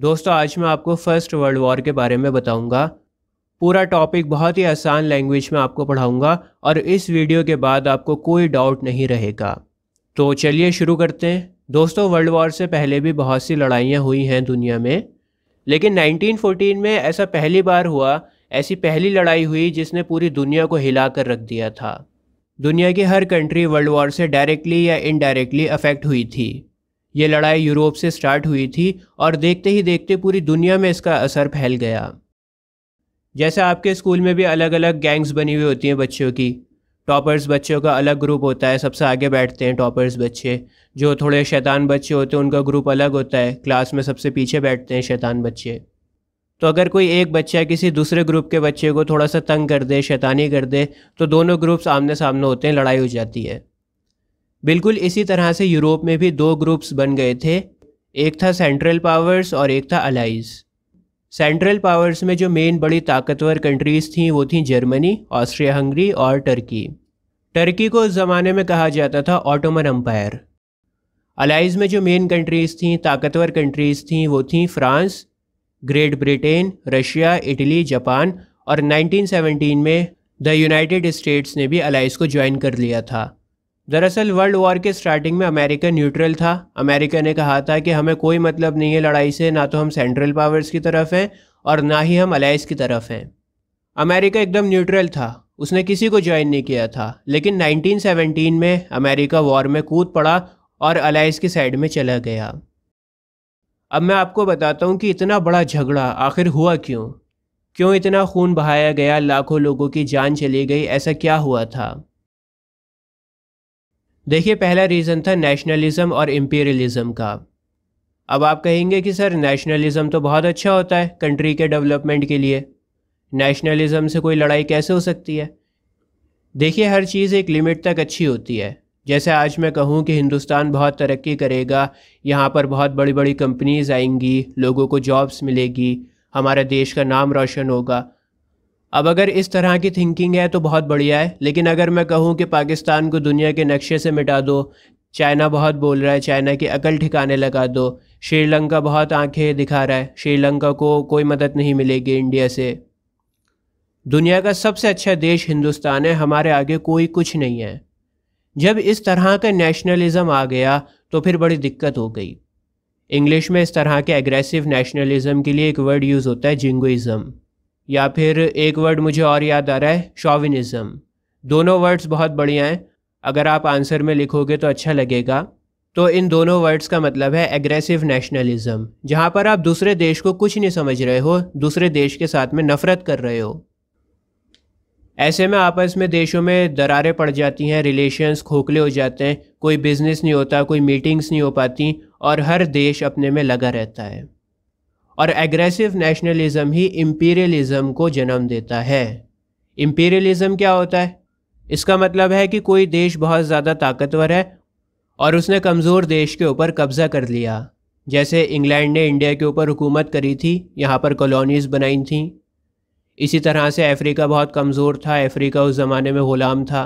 दोस्तों आज मैं आपको फर्स्ट वर्ल्ड वॉर के बारे में बताऊंगा पूरा टॉपिक बहुत ही आसान लैंग्वेज में आपको पढ़ाऊंगा और इस वीडियो के बाद आपको कोई डाउट नहीं रहेगा तो चलिए शुरू करते हैं दोस्तों वर्ल्ड वॉर से पहले भी बहुत सी लड़ाइयाँ हुई हैं दुनिया में लेकिन 1914 में ऐसा पहली बार हुआ ऐसी पहली लड़ाई हुई जिसने पूरी दुनिया को हिला कर रख दिया था दुनिया की हर कंट्री वर्ल्ड वॉर से डायरेक्टली या इनडायरेक्टली अफेक्ट हुई थी ये लड़ाई यूरोप से स्टार्ट हुई थी और देखते ही देखते पूरी दुनिया में इसका असर फैल गया जैसे आपके स्कूल में भी अलग अलग गैंग्स बनी हुई होती हैं बच्चों की टॉपर्स बच्चों का अलग ग्रुप होता है सबसे आगे बैठते हैं टॉपर्स बच्चे जो थोड़े शैतान बच्चे होते हैं उनका ग्रुप अलग होता है क्लास में सबसे पीछे बैठते हैं शैतान बच्चे तो अगर कोई एक बच्चा किसी दूसरे ग्रुप के बच्चे को थोड़ा सा तंग कर दे शैतानी कर दे तो दोनों ग्रुप आमने सामने होते हैं लड़ाई हो जाती है बिल्कुल इसी तरह से यूरोप में भी दो ग्रुप्स बन गए थे एक था सेंट्रल पावर्स और एक था अलाइज सेंट्रल पावर्स में जो मेन बड़ी ताकतवर कंट्रीज़ थी वो थी जर्मनी ऑस्ट्रिया हंगरी और टर्की टर्की को उस ज़माने में कहा जाता था ऑटोमन अम्पायर अलाइज में जो मेन कंट्रीज़ थी ताकतवर कंट्रीज़ थी वो थी France Great Britain Russia Italy Japan और 1917 में द यूनाइटेड स्टेट्स ने भी अलाइज को ज्वाइन कर लिया था दरअसल वर्ल्ड वॉर के स्टार्टिंग में अमेरिका न्यूट्रल था अमेरिका ने कहा था कि हमें कोई मतलब नहीं है लड़ाई से ना तो हम सेंट्रल पावर्स की तरफ हैं और ना ही हम अलाइज की तरफ हैं अमेरिका एकदम न्यूट्रल था उसने किसी को ज्वाइन नहीं किया था लेकिन 1917 में अमेरिका वॉर में कूद पड़ा और अलाइज की साइड में चला गया अब मैं आपको बताता हूँ कि इतना बड़ा झगड़ा आखिर हुआ क्यों क्यों इतना खून बहाया गया लाखों लोगों की जान चली गई ऐसा क्या हुआ था देखिए पहला रीज़न था नेशनलिज्म और इम्पीरियलिज्म का अब आप कहेंगे कि सर नेशनलिज्म तो बहुत अच्छा होता है कंट्री के डेवलपमेंट के लिए नेशनलिज्म से कोई लड़ाई कैसे हो सकती है देखिए हर चीज़ एक लिमिट तक अच्छी होती है जैसे आज मैं कहूँ कि हिंदुस्तान बहुत तरक्की करेगा यहाँ पर बहुत बड़ी बड़ी कंपनीज आएंगी लोगों को जॉब्स मिलेगी हमारे देश का नाम रोशन होगा अब अगर इस तरह की थिंकिंग है तो बहुत बढ़िया है लेकिन अगर मैं कहूँ कि पाकिस्तान को दुनिया के नक्शे से मिटा दो चाइना बहुत बोल रहा है चाइना की अकल ठिकाने लगा दो श्रीलंका बहुत आंखें दिखा रहा है श्रीलंका को कोई मदद नहीं मिलेगी इंडिया से दुनिया का सबसे अच्छा देश हिंदुस्तान है हमारे आगे कोई कुछ नहीं है जब इस तरह का नेशनलिज़म आ गया तो फिर बड़ी दिक्कत हो गई इंग्लिश में इस तरह के एग्रेसिव नेशनलिज़म के लिए एक वर्ड यूज़ होता है जिंगोइज़म या फिर एक वर्ड मुझे और याद आ रहा है शॉविनिज़म दोनों वर्ड्स बहुत बढ़िया हैं अगर आप आंसर में लिखोगे तो अच्छा लगेगा तो इन दोनों वर्ड्स का मतलब है एग्रेसिव नेशनलिज्म जहाँ पर आप दूसरे देश को कुछ नहीं समझ रहे हो दूसरे देश के साथ में नफ़रत कर रहे हो ऐसे में आपस में देशों में दरारें पड़ जाती हैं रिलेशंस खोखले हो जाते हैं कोई बिज़नेस नहीं होता कोई मीटिंग्स नहीं हो पाती और हर देश अपने में लगा रहता है और एग्रेसिव नेशनलिज्म ही इम्पीरियलिज्म को जन्म देता है इम्पीरियलिज्म क्या होता है इसका मतलब है कि कोई देश बहुत ज़्यादा ताकतवर है और उसने कमज़ोर देश के ऊपर कब्ज़ा कर लिया जैसे इंग्लैंड ने इंडिया के ऊपर हुकूमत करी थी यहाँ पर कॉलोनीज़ बनाई थी इसी तरह से अफ्रीका बहुत कमज़ोर था अफ्रीका उस ज़माने में ग़ुलाम था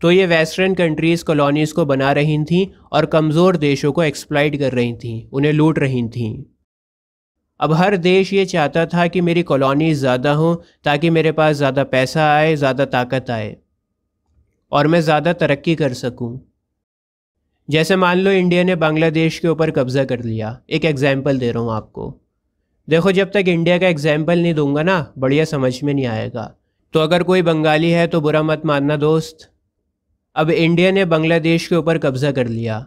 तो ये वेस्टर्न कंट्रीज़ कॉलोनीज़ को बना रही थी और कमज़ोर देशों को एक्सप्लाइट कर रही थीं उन्हें लूट रही थी अब हर देश ये चाहता था कि मेरी कॉलोनी ज़्यादा हो ताकि मेरे पास ज़्यादा पैसा आए ज़्यादा ताकत आए और मैं ज़्यादा तरक्की कर सकूं। जैसे मान लो इंडिया ने बांग्लादेश के ऊपर कब्ज़ा कर लिया एक एग्ज़ाम्पल दे रहा हूँ आपको देखो जब तक इंडिया का एग्ज़ाम्पल नहीं दूंगा ना बढ़िया समझ में नहीं आएगा तो अगर कोई बंगाली है तो बुरा मत मानना दोस्त अब इंडिया ने बांग्लादेश के ऊपर कब्ज़ा कर लिया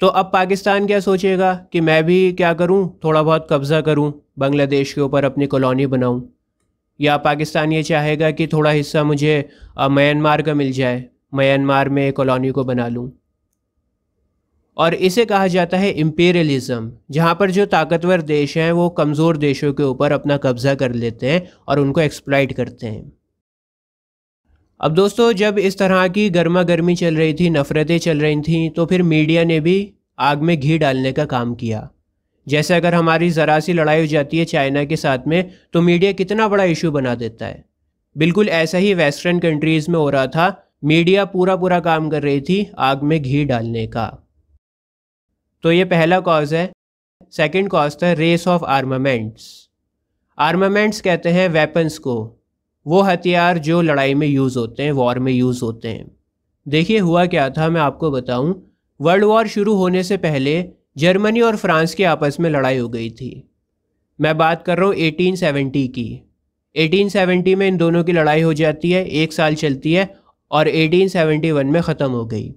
तो अब पाकिस्तान क्या सोचेगा कि मैं भी क्या करूं थोड़ा बहुत कब्ज़ा करूं बांग्लादेश के ऊपर अपनी कॉलोनी बनाऊं या पाकिस्तान ये चाहेगा कि थोड़ा हिस्सा मुझे म्यांमार का मिल जाए म्यांमार में कॉलोनी को बना लूँ और इसे कहा जाता है इम्पेरियलिज़म जहाँ पर जो ताकतवर देश हैं वो कमज़ोर देशों के ऊपर अपना कब्ज़ा कर लेते हैं और उनको एक्सप्लाइट करते हैं अब दोस्तों जब इस तरह की गर्मा गर्मी चल रही थी नफ़रतें चल रही थीं तो फिर मीडिया ने भी आग में घी डालने का काम किया जैसे अगर हमारी ज़रा सी लड़ाई हो जाती है चाइना के साथ में तो मीडिया कितना बड़ा इशू बना देता है बिल्कुल ऐसा ही वेस्टर्न कंट्रीज़ में हो रहा था मीडिया पूरा पूरा काम कर रही थी आग में घी डालने का तो ये पहला कॉज है सेकंड कॉज था रेस ऑफ आर्मामेंट्स आर्मामेंट्स कहते हैं वेपन्स को वो हथियार जो लड़ाई में यूज़ होते हैं वॉर में यूज़ होते हैं देखिए हुआ क्या था मैं आपको बताऊं वर्ल्ड वॉर शुरू होने से पहले जर्मनी और फ्रांस के आपस में लड़ाई हो गई थी मैं बात कर रहा हूँ 1870 की 1870 में इन दोनों की लड़ाई हो जाती है एक साल चलती है और 1871 में ख़त्म हो गई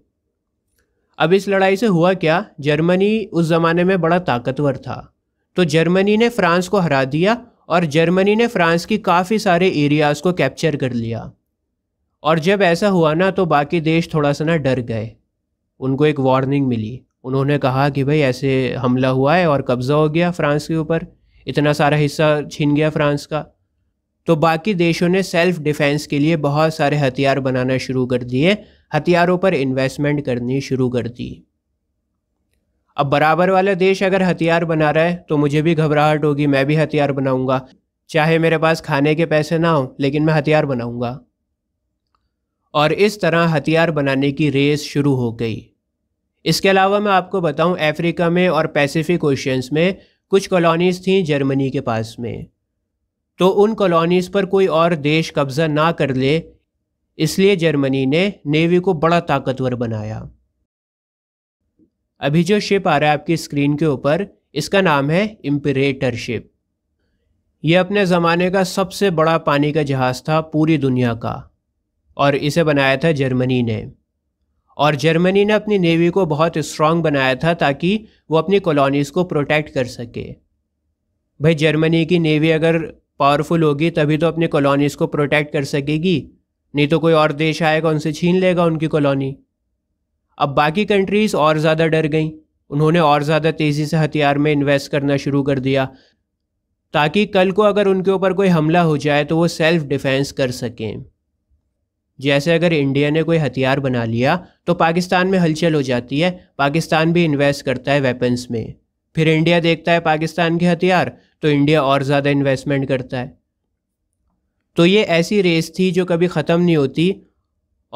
अब इस लड़ाई से हुआ क्या जर्मनी उस ज़माने में बड़ा ताकतवर था तो जर्मनी ने फ्रांस को हरा दिया और जर्मनी ने फ्रांस की काफ़ी सारे एरियाज़ को कैप्चर कर लिया और जब ऐसा हुआ ना तो बाकी देश थोड़ा सा ना डर गए उनको एक वार्निंग मिली उन्होंने कहा कि भाई ऐसे हमला हुआ है और कब्ज़ा हो गया फ्रांस के ऊपर इतना सारा हिस्सा छीन गया फ्रांस का तो बाकी देशों ने सेल्फ डिफेंस के लिए बहुत सारे हथियार बनाना शुरू कर दिए हथियारों पर इन्वेस्टमेंट करनी शुरू कर दी अब बराबर वाला देश अगर हथियार बना रहा है तो मुझे भी घबराहट होगी मैं भी हथियार बनाऊंगा चाहे मेरे पास खाने के पैसे ना हो लेकिन मैं हथियार बनाऊंगा और इस तरह हथियार बनाने की रेस शुरू हो गई इसके अलावा मैं आपको बताऊं अफ्रीका में और पैसिफिक ओशियंस में कुछ कॉलोनीज़ थीं जर्मनी के पास में तो उन कॉलोनीज़ पर कोई और देश कब्ज़ा ना कर ले इसलिए जर्मनी ने नेवी को बड़ा ताकतवर बनाया अभी जो शिप आ रहा है आपकी स्क्रीन के ऊपर इसका नाम है इम्परेटर शिप यह अपने ज़माने का सबसे बड़ा पानी का जहाज़ था पूरी दुनिया का और इसे बनाया था जर्मनी ने और जर्मनी ने अपनी नेवी को बहुत स्ट्रांग बनाया था ताकि वो अपनी कॉलोनीज़ को प्रोटेक्ट कर सके भाई जर्मनी की नेवी अगर पावरफुल होगी तभी तो अपनी कॉलोनीज़ को प्रोटेक्ट कर सकेगी नहीं तो कोई और देश आएगा उनसे छीन लेगा उनकी कॉलोनी अब बाकी कंट्रीज़ और ज़्यादा डर गई उन्होंने और ज़्यादा तेज़ी से हथियार में इन्वेस्ट करना शुरू कर दिया ताकि कल को अगर उनके ऊपर कोई हमला हो जाए तो वो सेल्फ डिफेंस कर सकें जैसे अगर इंडिया ने कोई हथियार बना लिया तो पाकिस्तान में हलचल हो जाती है पाकिस्तान भी इन्वेस्ट करता है वेपन्स में फिर इंडिया देखता है पाकिस्तान के हथियार तो इंडिया और ज़्यादा इन्वेस्टमेंट करता है तो ये ऐसी रेस थी जो कभी ख़त्म नहीं होती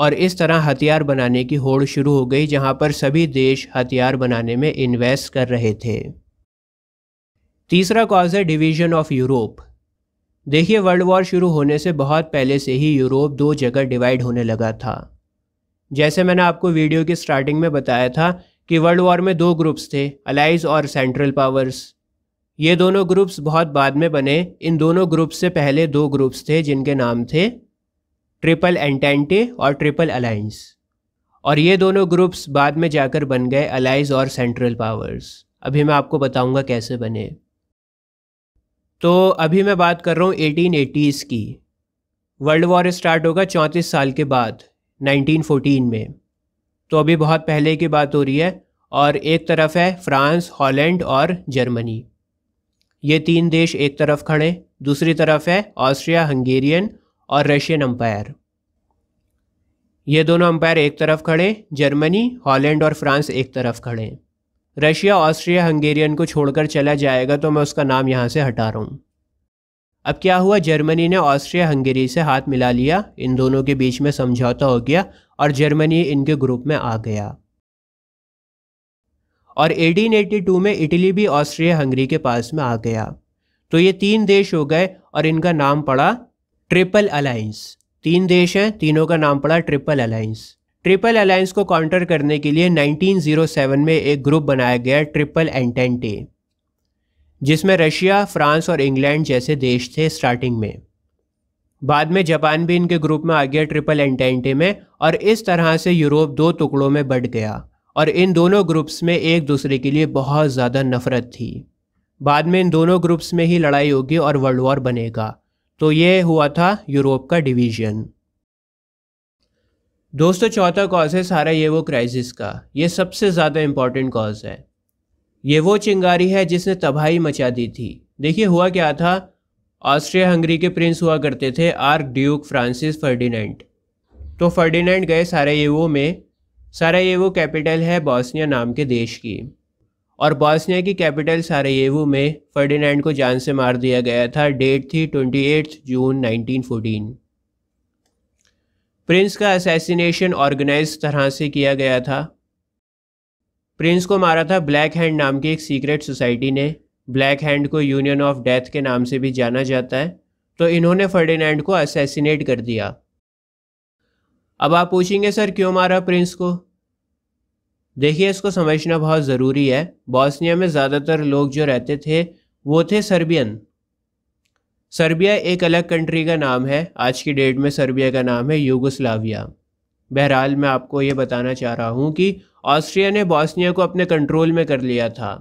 और इस तरह हथियार बनाने की होड़ शुरू हो गई जहां पर सभी देश हथियार बनाने में इन्वेस्ट कर रहे थे तीसरा कॉज है डिवीजन ऑफ यूरोप देखिए वर्ल्ड वॉर शुरू होने से बहुत पहले से ही यूरोप दो जगह डिवाइड होने लगा था जैसे मैंने आपको वीडियो की स्टार्टिंग में बताया था कि वर्ल्ड वॉर में दो ग्रुप्स थे अलाइज और सेंट्रल पावर्स ये दोनों ग्रुप्स बहुत बाद में बने इन दोनों ग्रुप्स से पहले दो ग्रुप्स थे जिनके नाम थे ट्रिपल एंटेंटे और ट्रिपल अलाइंस और ये दोनों ग्रुप्स बाद में जाकर बन गए अलाइज और सेंट्रल पावर्स अभी मैं आपको बताऊंगा कैसे बने तो अभी मैं बात कर रहा हूँ एटीन एटीज़ की वर्ल्ड वॉर स्टार्ट होगा चौंतीस साल के बाद 1914 में तो अभी बहुत पहले की बात हो रही है और एक तरफ है फ्रांस हॉलैंड और जर्मनी ये तीन देश एक तरफ खड़े दूसरी तरफ है ऑस्ट्रिया हंगेरियन और रशियन अंपायर ये दोनों अंपायर एक तरफ खड़े जर्मनी हॉलैंड और फ्रांस एक तरफ खड़े रशिया ऑस्ट्रिया हंगेरियन को छोड़कर चला जाएगा तो मैं उसका नाम यहाँ से हटा रहा हूँ अब क्या हुआ जर्मनी ने ऑस्ट्रिया हंगेरी से हाथ मिला लिया इन दोनों के बीच में समझौता हो गया और जर्मनी इनके ग्रुप में आ गया और 1882 में इटली भी ऑस्ट्रिया हंगरी के पास में आ गया तो ये तीन देश हो गए और इनका नाम पड़ा ट्रिपल अलायंस तीन देश हैं तीनों का नाम पड़ा ट्रिपल अलायंस ट्रिपल अलायंस को काउंटर करने के लिए 1907 में एक ग्रुप बनाया गया ट्रिपल एंटेंटे जिसमें रशिया फ्रांस और इंग्लैंड जैसे देश थे स्टार्टिंग में बाद में जापान भी इनके ग्रुप में आ गया ट्रिपल एंटेंटे में और इस तरह से यूरोप दो टुकड़ों में बढ़ गया और इन दोनों ग्रुप्स में एक दूसरे के लिए बहुत ज़्यादा नफरत थी बाद में इन दोनों ग्रुप्स में ही लड़ाई होगी और वर्ल्ड वॉर बनेगा तो ये हुआ था यूरोप का डिवीजन दोस्तों चौथा कॉज है सारा ये वो क्राइसिस का ये सबसे ज़्यादा इम्पॉर्टेंट कॉज है ये वो चिंगारी है जिसने तबाही मचा दी थी देखिए हुआ क्या था ऑस्ट्रिया हंगरी के प्रिंस हुआ करते थे आर्क ड्यूक फ्रांसिस फर्डीनेंट तो फर्डीनेंट गए सारा ये वो में सारा ये वो कैपिटल है बॉस्निया नाम के देश की और बॉस्निया की कैपिटल सारेवो में फर्डिनेंड को जान से मार दिया गया था डेट थी 28 जून 1914 प्रिंस का असैसिनेशन ऑर्गेनाइज तरह से किया गया था प्रिंस को मारा था ब्लैक हैंड नाम की एक सीक्रेट सोसाइटी ने ब्लैक हैंड को यूनियन ऑफ डेथ के नाम से भी जाना जाता है तो इन्होंने फर्डिनेंड को असैसिनेट कर दिया अब आप पूछेंगे सर क्यों मारा प्रिंस को देखिए इसको समझना बहुत ज़रूरी है बॉस्निया में ज़्यादातर लोग जो रहते थे वो थे सर्बियन सर्बिया एक अलग कंट्री का नाम है आज की डेट में सर्बिया का नाम है यूगोस्लाविया बहरहाल मैं आपको ये बताना चाह रहा हूँ कि ऑस्ट्रिया ने बॉस्निया को अपने कंट्रोल में कर लिया था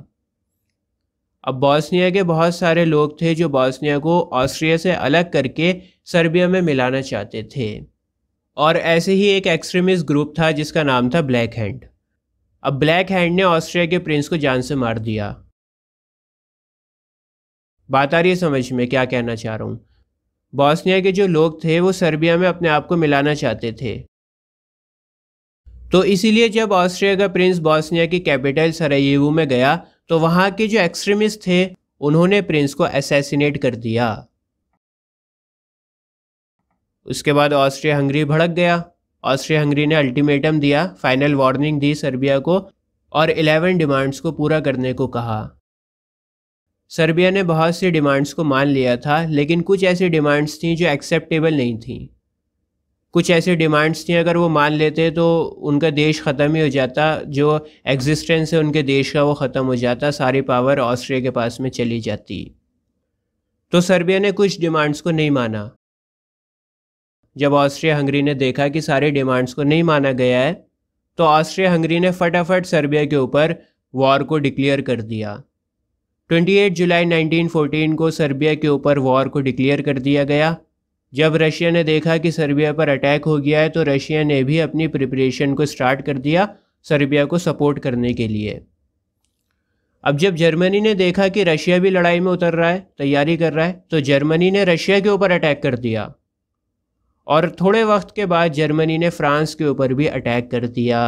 अब बॉस्निया के बहुत सारे लोग थे जो बॉस्निया को ऑस्ट्रिया से अलग करके सर्बिया में मिलाना चाहते थे और ऐसे ही एक एक्सट्रीमिस्ट ग्रुप था जिसका नाम था ब्लैक हैंड अब ब्लैक हैंड ने ऑस्ट्रिया के प्रिंस को जान से मार दिया बात आ रही है समझ में क्या कहना चाह रहा हूँ बॉस्निया के जो लोग थे वो सर्बिया में अपने आप को मिलाना चाहते थे तो इसीलिए जब ऑस्ट्रिया का प्रिंस बॉस्निया की कैपिटल सरायेवो में गया तो वहाँ के जो एक्सट्रीमिस्ट थे उन्होंने प्रिंस को असैसिनेट कर दिया उसके बाद ऑस्ट्रिया हंगरी भड़क गया ऑस्ट्रिया हंगरी ने अल्टीमेटम दिया फाइनल वार्निंग दी सर्बिया को और 11 डिमांड्स को पूरा करने को कहा सर्बिया ने बहुत सी डिमांड्स को मान लिया था लेकिन कुछ ऐसी डिमांड्स थी जो एक्सेप्टेबल नहीं थी कुछ ऐसी डिमांड्स थी अगर वो मान लेते तो उनका देश ख़त्म ही हो जाता जो एग्जिस्टेंस है उनके देश का वो ख़त्म हो जाता सारी पावर ऑस्ट्रिया के पास में चली जाती तो सर्बिया ने कुछ डिमांड्स को नहीं माना जब ऑस्ट्रिया हंगरी ने देखा कि सारी डिमांड्स को नहीं माना गया है तो ऑस्ट्रिया हंगरी ने फटाफट सर्बिया के ऊपर वॉर को डिक्लेयर कर दिया 28 जुलाई 1914 को सर्बिया के ऊपर वॉर को डिक्लेयर कर दिया गया जब रशिया ने देखा कि सर्बिया पर अटैक हो गया है तो रशिया ने भी अपनी प्रिपरेशन को स्टार्ट कर दिया सर्बिया को सपोर्ट करने के लिए अब जब जर्मनी ने देखा कि रशिया भी लड़ाई में उतर रहा है तैयारी कर रहा है तो जर्मनी ने रशिया के ऊपर अटैक कर दिया और थोड़े वक्त के बाद जर्मनी ने फ्रांस के ऊपर भी अटैक कर दिया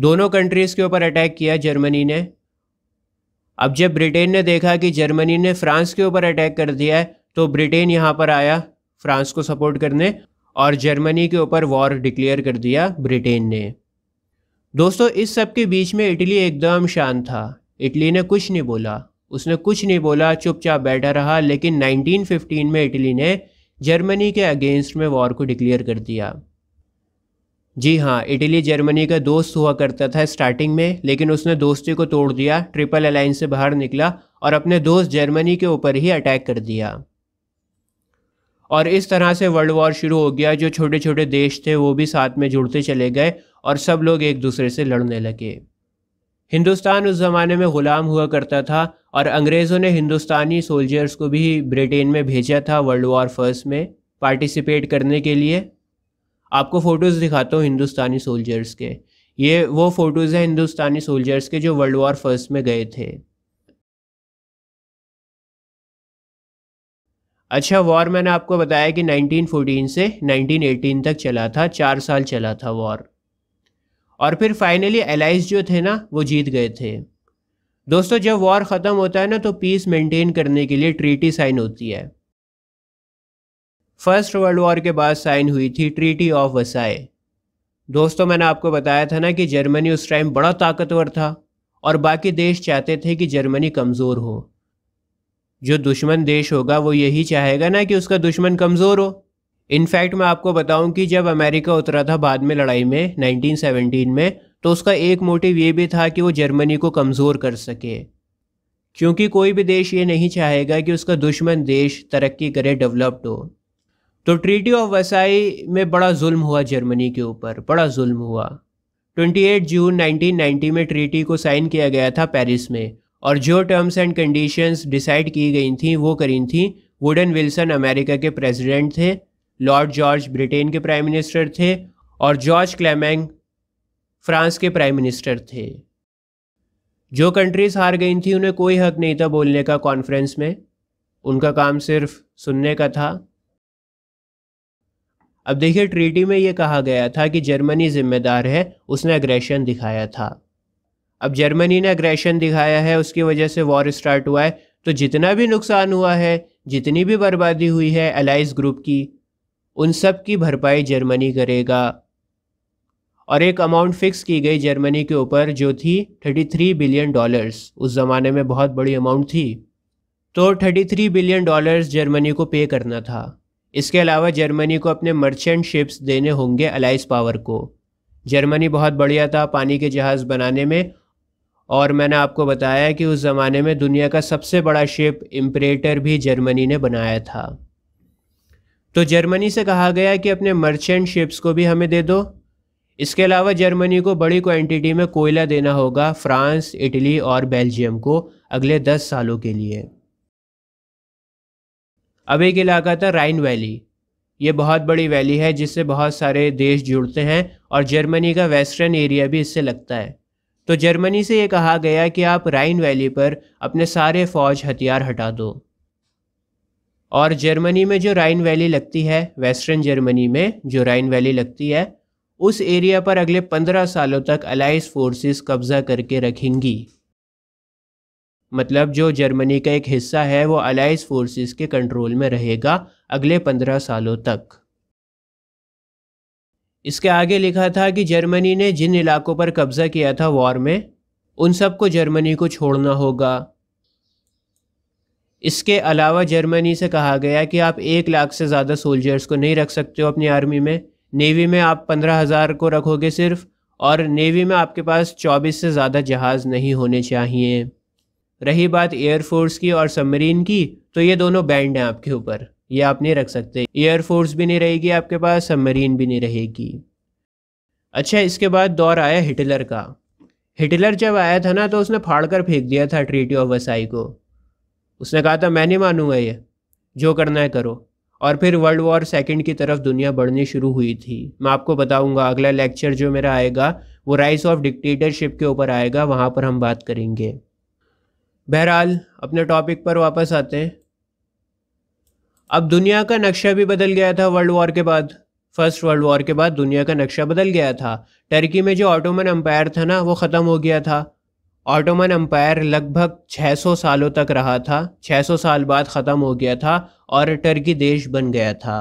दोनों कंट्रीज़ के ऊपर अटैक किया जर्मनी ने अब जब ब्रिटेन ने देखा कि जर्मनी ने फ्रांस के ऊपर अटैक कर दिया है तो ब्रिटेन यहाँ पर आया फ्रांस को सपोर्ट करने और जर्मनी के ऊपर वॉर डिक्लेयर कर दिया ब्रिटेन ने दोस्तों इस सब के बीच में इटली एकदम शांत था इटली ने कुछ नहीं बोला उसने कुछ नहीं बोला चुपचाप बैठा रहा लेकिन 1915 में इटली ने जर्मनी के अगेंस्ट में वॉर को डिक्लेयर कर दिया जी हाँ इटली जर्मनी का दोस्त हुआ करता था स्टार्टिंग में लेकिन उसने दोस्ती को तोड़ दिया ट्रिपल अलाइंस से बाहर निकला और अपने दोस्त जर्मनी के ऊपर ही अटैक कर दिया और इस तरह से वर्ल्ड वॉर शुरू हो गया जो छोटे छोटे देश थे वो भी साथ में जुड़ते चले गए और सब लोग एक दूसरे से लड़ने लगे हिंदुस्तान उस ज़माने में ग़ुलाम हुआ करता था और अंग्रेज़ों ने हिंदुस्तानी सोल्जर्स को भी ब्रिटेन में भेजा था वर्ल्ड वॉर फर्स्ट में पार्टिसिपेट करने के लिए आपको फ़ोटोज़ दिखाता हूँ हिंदुस्तानी सोल्जर्स के ये वो फ़ोटोज़ हैं हिंदुस्तानी सोल्जर्स के जो वर्ल्ड वॉर फर्स्ट में गए थे अच्छा वॉर मैंने आपको बताया कि 1914 से 1918 तक चला था चार साल चला था वॉर और फिर फाइनली एलाइज जो थे ना वो जीत गए थे दोस्तों जब वॉर ख़त्म होता है ना तो पीस मेंटेन करने के लिए ट्रीटी साइन होती है फर्स्ट वर्ल्ड वॉर के बाद साइन हुई थी ट्रीटी ऑफ वसाए दोस्तों मैंने आपको बताया था ना कि जर्मनी उस टाइम बड़ा ताकतवर था और बाकी देश चाहते थे कि जर्मनी कमज़ोर हो जो दुश्मन देश होगा वो यही चाहेगा ना कि उसका दुश्मन कमज़ोर हो इनफैक्ट मैं आपको बताऊं कि जब अमेरिका उतरा था बाद में लड़ाई में 1917 में तो उसका एक मोटिव ये भी था कि वो जर्मनी को कमज़ोर कर सके क्योंकि कोई भी देश ये नहीं चाहेगा कि उसका दुश्मन देश तरक्की करे डेवलप्ड हो तो ट्रीटी ऑफ वसाई में बड़ा जुल्म हुआ जर्मनी के ऊपर बड़ा जुल्म हुआ 28 जून 1990 में ट्रीटी को साइन किया गया था पेरिस में और जो टर्म्स एंड कंडीशंस डिसाइड की गई थी वो करी थी वुडन विल्सन अमेरिका के प्रेसिडेंट थे लॉर्ड जॉर्ज ब्रिटेन के प्राइम मिनिस्टर थे और जॉर्ज क्लेमेंग फ्रांस के प्राइम मिनिस्टर थे जो कंट्रीज हार गई थी उन्हें कोई हक नहीं था बोलने का कॉन्फ्रेंस में उनका काम सिर्फ सुनने का था अब देखिए ट्रीटी में यह कहा गया था कि जर्मनी जिम्मेदार है उसने अग्रेशन दिखाया था अब जर्मनी ने अग्रेशन दिखाया है उसकी वजह से वॉर स्टार्ट हुआ है तो जितना भी नुकसान हुआ है जितनी भी बर्बादी हुई है एलाइज ग्रुप की उन सब की भरपाई जर्मनी करेगा और एक अमाउंट फिक्स की गई जर्मनी के ऊपर जो थी 33 बिलियन डॉलर्स उस ज़माने में बहुत बड़ी अमाउंट थी तो 33 बिलियन डॉलर्स जर्मनी को पे करना था इसके अलावा जर्मनी को अपने मर्चेंट शिप्स देने होंगे अलाइस पावर को जर्मनी बहुत बढ़िया था पानी के जहाज़ बनाने में और मैंने आपको बताया कि उस ज़माने में दुनिया का सबसे बड़ा शिप इम्परेटर भी जर्मनी ने बनाया था तो जर्मनी से कहा गया कि अपने मर्चेंट शिप्स को भी हमें दे दो इसके अलावा जर्मनी को बड़ी क्वांटिटी में कोयला देना होगा फ्रांस इटली और बेल्जियम को अगले दस सालों के लिए अब एक इलाका था राइन वैली ये बहुत बड़ी वैली है जिससे बहुत सारे देश जुड़ते हैं और जर्मनी का वेस्टर्न एरिया भी इससे लगता है तो जर्मनी से ये कहा गया कि आप राइन वैली पर अपने सारे फ़ौज हथियार हटा दो और जर्मनी में जो राइन वैली लगती है वेस्टर्न जर्मनी में जो राइन वैली लगती है उस एरिया पर अगले पंद्रह सालों तक अलाइज फोर्सेस कब्जा करके रखेंगी मतलब जो जर्मनी का एक हिस्सा है वो अलाइज फोर्सेस के कंट्रोल में रहेगा अगले पंद्रह सालों तक इसके आगे लिखा था कि जर्मनी ने जिन इलाकों पर कब्जा किया था वॉर में उन सबको जर्मनी को छोड़ना होगा इसके अलावा जर्मनी से कहा गया कि आप एक लाख से ज़्यादा सोल्जर्स को नहीं रख सकते हो अपनी आर्मी में नेवी में आप पंद्रह हज़ार को रखोगे सिर्फ और नेवी में आपके पास चौबीस से ज़्यादा जहाज़ नहीं होने चाहिए रही बात एयरफोर्स की और सबमरीन की तो ये दोनों बैंड हैं आपके ऊपर ये आप नहीं रख सकते एयरफोर्स भी नहीं रहेगी आपके पास सबमरीन भी नहीं रहेगी अच्छा इसके बाद दौर आया हिटलर का हिटलर जब आया था ना तो उसने फाड़ कर फेंक दिया था ट्रीटी ऑफ वसाई को उसने कहा था मैं नहीं मानूंगा ये जो करना है करो और फिर वर्ल्ड वॉर सेकेंड की तरफ दुनिया बढ़नी शुरू हुई थी मैं आपको बताऊंगा अगला लेक्चर जो मेरा आएगा वो राइस ऑफ डिक्टेटरशिप के ऊपर आएगा वहाँ पर हम बात करेंगे बहरहाल अपने टॉपिक पर वापस आते हैं अब दुनिया का नक्शा भी बदल गया था वर्ल्ड वॉर के बाद फर्स्ट वर्ल्ड वॉर के बाद दुनिया का नक्शा बदल गया था टर्की में जो ऑटोमन अम्पायर था ना वो ख़त्म हो गया था ऑटोमन अम्पायर लगभग 600 सालों तक रहा था 600 साल बाद ख़त्म हो गया था और टर्की देश बन गया था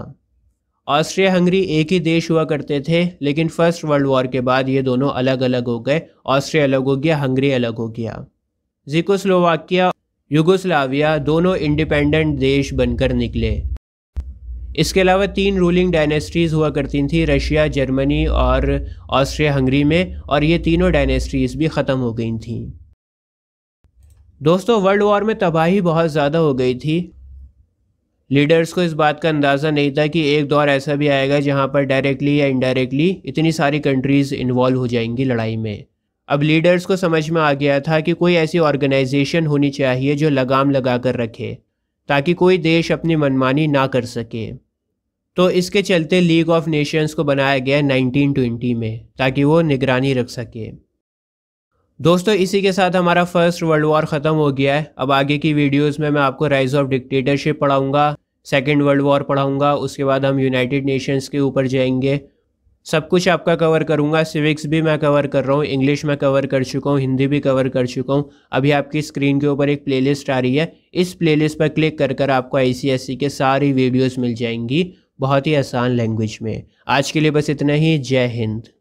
ऑस्ट्रिया हंगरी एक ही देश हुआ करते थे लेकिन फर्स्ट वर्ल्ड वॉर के बाद ये दोनों अलग अलग हो गए ऑस्ट्रिया अलग हो गया हंगरी अलग हो गया जिकोस्लोवाकिया युगोस्लाविया दोनों इंडिपेंडेंट देश बनकर निकले इसके अलावा तीन रूलिंग डायनेस्टीज़ हुआ करती थी रशिया जर्मनी और ऑस्ट्रिया हंगरी में और ये तीनों डायनेस्टीज़ भी ख़त्म हो गई थी दोस्तों वर्ल्ड वॉर में तबाही बहुत ज़्यादा हो गई थी लीडर्स को इस बात का अंदाज़ा नहीं था कि एक दौर ऐसा भी आएगा जहां पर डायरेक्टली या इनडायरेक्टली इतनी सारी कंट्रीज़ इन्वॉल्व हो जाएंगी लड़ाई में अब लीडर्स को समझ में आ गया था कि कोई ऐसी ऑर्गेनाइजेशन होनी चाहिए जो लगाम लगा कर रखे ताकि कोई देश अपनी मनमानी ना कर सके तो इसके चलते लीग ऑफ नेशंस को बनाया गया 1920 में ताकि वो निगरानी रख सके दोस्तों इसी के साथ हमारा फर्स्ट वर्ल्ड वॉर ख़त्म हो गया है अब आगे की वीडियोस में मैं आपको राइज ऑफ डिक्टेटरशिप पढ़ाऊंगा सेकेंड वर्ल्ड वॉर पढ़ाऊंगा उसके बाद हम यूनाइटेड नेशंस के ऊपर जाएंगे सब कुछ आपका कवर करूंगा सिविक्स भी मैं कवर कर रहा हूँ इंग्लिश मैं कवर कर चुका हूँ हिंदी भी कवर कर चुका हूँ अभी आपकी स्क्रीन के ऊपर एक प्लेलिस्ट आ रही है इस प्लेलिस्ट पर क्लिक कर कर आपको आई के सारी वीडियोस मिल जाएंगी बहुत ही आसान लैंग्वेज में आज के लिए बस इतना ही जय हिंद